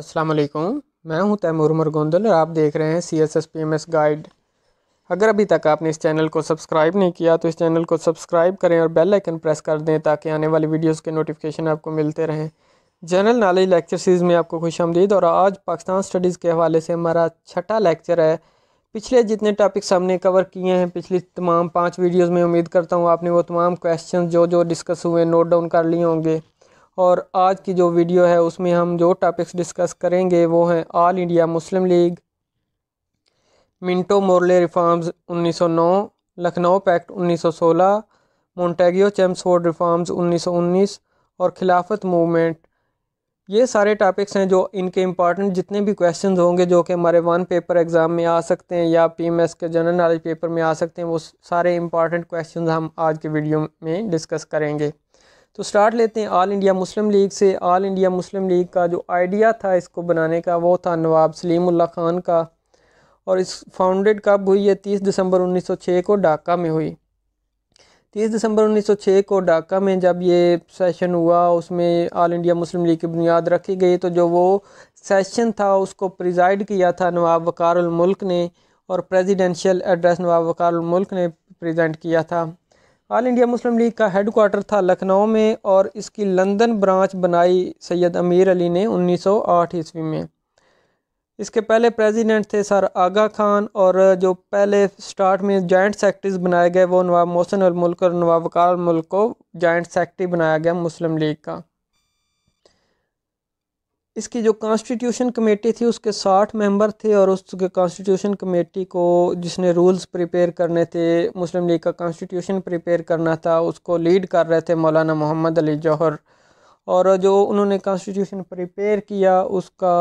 अस्सलाम वालेकुम मैं हूं तैमूर उमर गोंदल और आप देख रहे हैं C S S P M S guide अगर अभी तक आपने इस चैनल को सब्सक्राइब नहीं किया तो इस चैनल को सब्सक्राइब करें और बेल आइकन प्रेस कर दें ताकि आने वाली वीडियोस के नोटिफिकेशन आपको मिलते रहें जनरल नॉलेज लेक्चर सीरीज़ में आपको खुश आमदीद और आज पाकिस्तान स्टडीज़ के हवाले से हमारा छठा लेक्चर है पिछले जितने टॉपिक्स हमने कवर किए हैं पिछली तमाम पाँच वीडियोज़ में उम्मीद करता हूँ आपने वो तमाम क्वेश्चन जो जो डिस्कस हुए नोट डाउन कर लिए होंगे और आज की जो वीडियो है उसमें हम जो टॉपिक्स डिस्कस करेंगे वो हैं All India Muslim League Minto Morley reforms 1909 Lucknow pact 1916 Montagu Chelmsford reforms 1919 और खिलाफत मूवमेंट ये सारे टॉपिक्स हैं जो इनके इम्पॉर्टेंट जितने भी क्वेश्चंस होंगे जो कि हमारे वन पेपर एग्ज़ाम में आ सकते हैं या पीएमएस के जनरल नॉलेज पेपर में आ सकते हैं वो सारे इम्पॉर्टेंट क्वेश्चंस हम आज के वीडियो में डिस्कस करेंगे तो स्टार्ट लेते हैं आल इंडिया मुस्लिम लीग से आल इंडिया मुस्लिम लीग का जो आइडिया था इसको बनाने का वो था नवाब सलीमुल्ला ख़ान का और इस फाउंडेड कब हुई है तीस दिसंबर 1906 को ढाका में हुई तीस दिसंबर 1906 को ढाका में जब ये सेशन हुआ उसमें ऑल इंडिया मुस्लिम लीग की बुनियाद रखी गई तो जो वो सेशन था उसको प्रिजाइड किया था नवाब वकारमल्क ने और प्रेसिडेंशियल एड्रेस नवाब वकारमल्क ने प्रजेंट किया था आल इंडिया मुस्लिम लीग का हेड क्वार्टर था लखनऊ में और इसकी लंदन ब्रांच बनाई सैयद अमीर अली ने 1908 ईस्वी में इसके पहले प्रेसिडेंट थे सर आगा खान और जो पहले स्टार्ट में जॉइंट सेक्रटरीज बनाए गए वो नवाब मोहसिन अलमुल्क और नवाब वकार मुल्क को जॉइंट सेक्रटरी बनाया गया मुस्लिम लीग का इसकी जो कॉन्स्टिट्यूशन कमेटी थी उसके साठ मेंबर थे और उसके कॉन्स्टिट्यूशन कमेटी को जिसने रूल्स प्रिपेयर करने थे मुस्लिम लीग का कॉन्स्टिट्यूशन प्रिपेयर करना था उसको लीड कर रहे थे मौलाना मोहम्मद अली जौहर और जो उन्होंने कॉन्स्टिट्यूशन प्रिपेयर किया उसका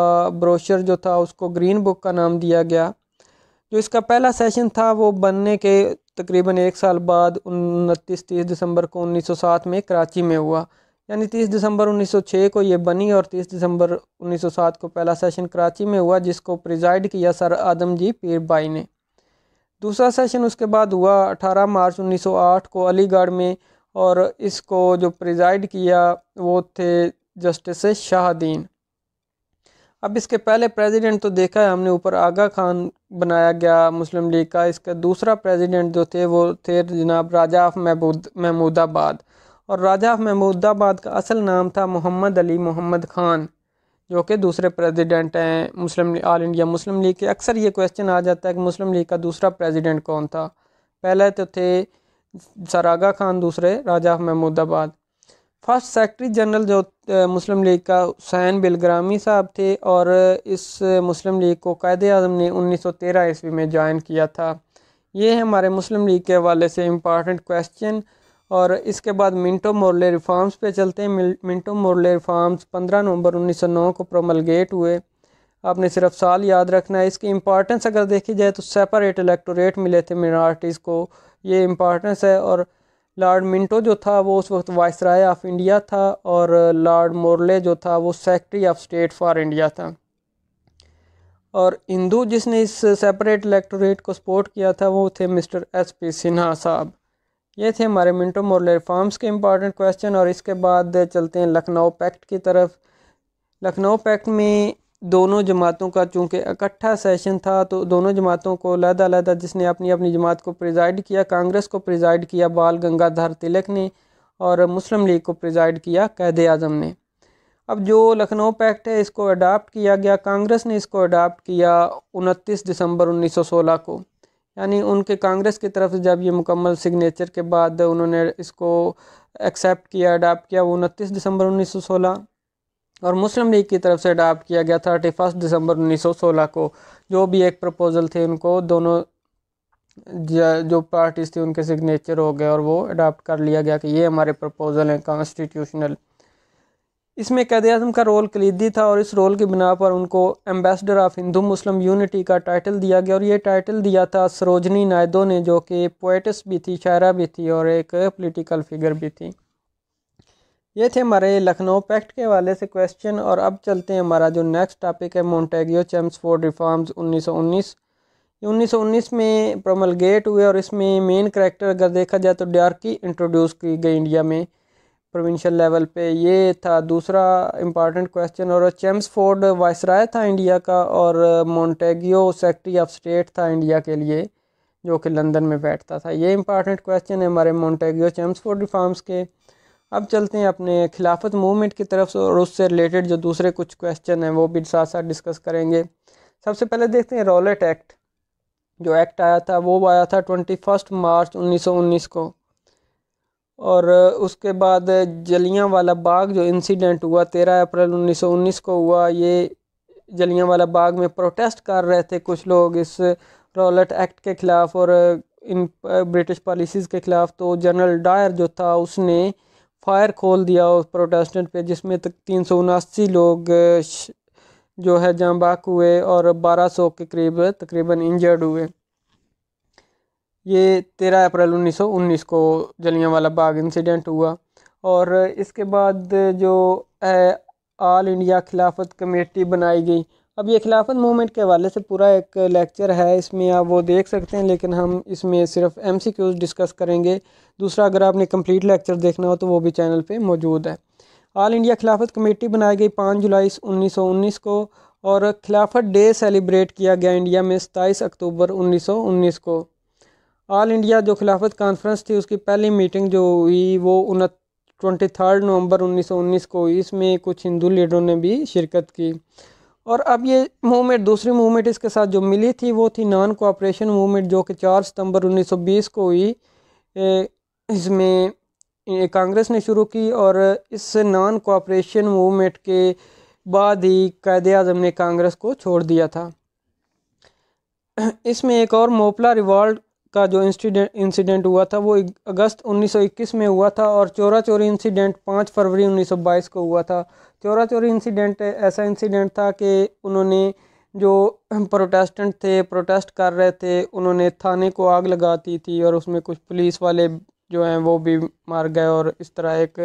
ब्रोशर जो था उसको ग्रीन बुक का नाम दिया गया जो इसका पहला सेशन था वो बनने के तकरीबन एक साल बाद उनतीस तीस दिसंबर को उन्नीस में कराची में हुआ यानी 30 दिसंबर 1906 को ये बनी और 30 दिसंबर 1907 को पहला सेशन कराची में हुआ जिसको प्रिजाइड किया सर आदम जी पीर बाई ने दूसरा सेशन उसके बाद हुआ 18 मार्च 1908 को अलीगढ़ में और इसको जो प्रिजाइड किया वो थे जस्टिस शाहदीन अब इसके पहले प्रेसिडेंट तो देखा है हमने ऊपर आगा खान बनाया गया मुस्लिम लीग का इसका दूसरा प्रेसिडेंट जो थे वो थे जनाब राजा ऑफ महमूदाबाद और राजा महमूदाबाद का असल नाम था मोहम्मद अली मोहम्मद ख़ान जो कि दूसरे प्रेसिडेंट हैं Muslim All India Muslim League के अक्सर ये क्वेश्चन आ जाता है कि मुस्लिम लीग का दूसरा प्रेसिडेंट कौन था पहले तो थे सरागा खान दूसरे राजा महमूदाबाद फर्स्ट सेक्रेटरी जनरल जो मुस्लिम लीग का हुसैन बिलग्रामी साहब थे और इस मुस्लिम लीग को कायद अजम ने उन्नीस ईस्वी में ज्वाइन किया था ये हमारे मुस्लिम लीग के हवाले से इम्पॉर्टेंट क्वेश्चन और इसके बाद मिंटो मोरले रिफॉर्म्स पे चलते हैं मिंटो मोरले रिफॉर्म्स 15 नवंबर 1909 को प्रोमलगेट हुए आपने सिर्फ साल याद रखना है इसकी इम्पॉर्टेंस अगर देखी जाए तो सेपरेट इलेक्टोरेट मिले थे मिनार्टीज़ को ये इम्पॉर्टेंस है और लॉर्ड मिंटो जो था वो उस वक्त राय ऑफ इंडिया था और लॉर्ड मोरले जो था वो secretary of state for India था और हिंदू जिसने इस सेपरेट इलेक्टोरेट को सपोर्ट किया था वो थे मिस्टर एस पी सिन्हा साहब ये थे हमारे मिंटो मोरल रिफॉर्म्स के इम्पॉर्टेंट क्वेश्चन और इसके बाद चलते हैं लखनऊ पैक्ट की तरफ लखनऊ पैक्ट में दोनों जमातों का चूँकि इकट्ठा सेशन था तो दोनों जमातों को लहदा लहदा जिसने अपनी अपनी जमात को प्रिजाइड किया कांग्रेस को प्रिजाइड किया बाल गंगाधर तिलक ने और मुस्लिम लीग को प्रिजाइड किया कैद आजम ने अब जो लखनऊ पैक्ट है इसको अडाप्ट किया गया कांग्रेस ने इसको अडाप्ट किया उनतीस दिसंबर 1916 को यानी उनके कांग्रेस की तरफ से जब ये मुकम्मल सिग्नेचर के बाद उन्होंने इसको एक्सेप्ट किया अडाप्ट किया वो उनतीस दिसंबर 1916 और मुस्लिम लीग की तरफ से अडाप्ट किया गया थर्टी फर्स्ट दिसंबर 1916 को जो भी एक प्रपोज़ल थे उनको दोनों जो पार्टीज़ थी उनके सिग्नेचर हो गए और वो अडाप्ट कर लिया गया कि ये हमारे प्रपोज़ल हैं कॉन्स्टिट्यूशनल इसमें कैद अजम का रोल कलीदी था और इस रोल की बिना पर उनको ambassador of Hindu Muslim unity का टाइटल दिया गया और ये टाइटल दिया था सरोजनी नायडो ने जो कि पोइटस भी थी शायरा भी थी और एक पॉलिटिकल फिगर भी थी ये थे हमारे लखनऊ पैक्ट के हवाले से क्वेश्चन और अब चलते हैं हमारा जो नेक्स्ट टॉपिक है मोन्टेगियो फॉर रिफॉर्म्स उन्नीस सौ में प्रोमलगेट हुए और इसमें मेन करेक्टर अगर देखा जाए तो डार्की इंट्रोड्यूस की गई इंडिया में प्रोविंशियल लेवल पे ये था दूसरा इम्पॉर्टेंट क्वेश्चन और चैम्सफोर्ड वायसराय था इंडिया का और मोंटेगियो सेक्रेटरी ऑफ स्टेट था इंडिया के लिए जो कि लंदन में बैठता था ये इंपॉर्टेंट क्वेश्चन है हमारे मोंटेगियो चैम्सफोर्ड रिफॉर्म्स के अब चलते हैं अपने खिलाफत मूवमेंट की तरफ और उससे रिलेटेड जो दूसरे कुछ क्वेश्चन हैं वो भी साथ साथ डिस्कस करेंगे सबसे पहले देखते हैं रॉलेट एक्ट जो एक्ट आया था वो आया था ट्वेंटी फर्स्ट मार्च उन्नीस को और उसके बाद जलियाँ वाला बाग जो इंसिडेंट हुआ तेरह अप्रैल 1919 को हुआ ये जलियाँ वाला बाग में प्रोटेस्ट कर रहे थे कुछ लोग इस रोलट एक्ट के ख़िलाफ़ और इन ब्रिटिश पॉलिसीज़ के ख़िलाफ़ तो जनरल डायर जो था उसने फायर खोल दिया उस प्रोटेस्टेंट पे जिसमें तक तीन सौ उनासी लोग जो है जहाँ हुए और बारह सौ के करीब तकरीबन इंजर्ड हुए ये तेरह अप्रैल 1919 को जलियांवाला बाग इंसिडेंट हुआ और इसके बाद जो ऑल इंडिया खिलाफत कमेटी बनाई गई अब ये खिलाफत मूवमेंट के हवाले से पूरा एक लेक्चर है इसमें आप वो देख सकते हैं लेकिन हम इसमें सिर्फ एम सी क्यूज़ डिस्कस करेंगे दूसरा अगर आपने कंप्लीट लेक्चर देखना हो तो वो भी चैनल पे मौजूद है ऑल इंडिया खिलाफत कमेटी बनाई गई पाँच जुलाई उन्नीस सौ उन्नीस को और खिलाफत डे सेलिब्रेट किया गया इंडिया में सताईस अक्टूबर उन्नीस सौ उन्नीस को ऑल इंडिया जो खिलाफत कॉन्फ्रेंस थी उसकी पहली मीटिंग जो हुई वो उन ट्वेंटी थर्ड सौ उन्नीस को हुई इसमें कुछ हिंदू लीडरों ने भी शिरकत की और अब ये मूवमेंट दूसरी मूवमेंट इसके साथ जो मिली थी वो थी नॉन कोऑपरेशन मूवमेंट जो कि 4 सितंबर 1920 को हुई इसमें कांग्रेस ने शुरू की और इस नॉन कोऑपरेशन मूवमेंट के बाद ही कैद अजम ने कांग्रेस को छोड़ दिया था इसमें एक और मोपला रिवॉल्ट का जो इंसिडेंट इंसिडेंट हुआ था वो अगस्त 1921 में हुआ था और चोरा चोरी इंसिडेंट 5 फरवरी 1922 को हुआ था चोरा चोरी इंसिडेंट ऐसा इंसिडेंट था कि उन्होंने जो प्रोटेस्टेंट थे प्रोटेस्ट कर रहे थे उन्होंने थाने को आग लगा दी थी और उसमें कुछ पुलिस वाले जो हैं वो भी मार गए और इस तरह एक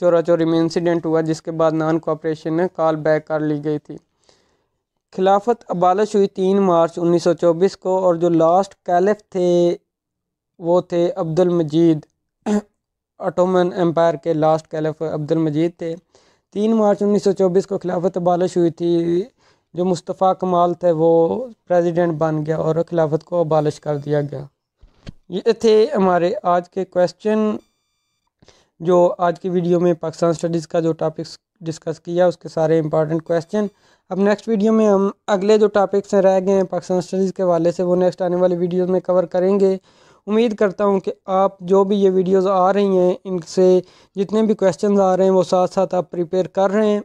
चोरा चोरी में इंसिडेंट हुआ जिसके बाद नान कोऑपरेशन कॉल बैक कर ली गई थी खिलाफत अबालश हुई तीन मार्च उन्नीस सौ चौबीस को और जो लास्ट कैलिफ थे वो थे अब्दुल मजीद अटोमन एम्पायर के लास्ट कैलिफ अब्दुल मजीद थे तीन मार्च उन्नीस सौ चौबीस को खिलाफत अबालश हुई थी जो मुस्तफ़ा कमाल थे वो प्रेसिडेंट बन गया और खिलाफत को अबालिश कर दिया गया ये थे हमारे आज के क्वेश्चन जो आज की वीडियो में पाकिस्तान स्टडीज़ का जो टॉपिक्स डिस्कस किया उसके सारे इंपॉर्टेंट क्वेश्चन अब नेक्स्ट वीडियो में हम अगले जो टॉपिक्स रह गए हैं पाकिस्तान स्टडीज़ के वाले से वो नेक्स्ट आने वाली वीडियो में कवर करेंगे उम्मीद करता हूँ कि आप जो भी ये वीडियोस आ रही हैं इनसे जितने भी क्वेश्चंस आ रहे हैं वो साथ साथ आप प्रिपेयर कर रहे हैं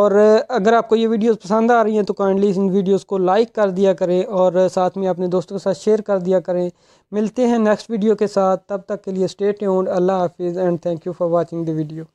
और अगर आपको ये वीडियोस पसंद आ रही हैं तो काइंडली इन वीडियोस को लाइक कर दिया करें और साथ में अपने दोस्तों के साथ शेयर कर दिया करें मिलते हैं नेक्स्ट वीडियो के साथ तब तक के लिए स्टेट ट्यून्ड अल्लाह हाफिज़ and thank you for watching the video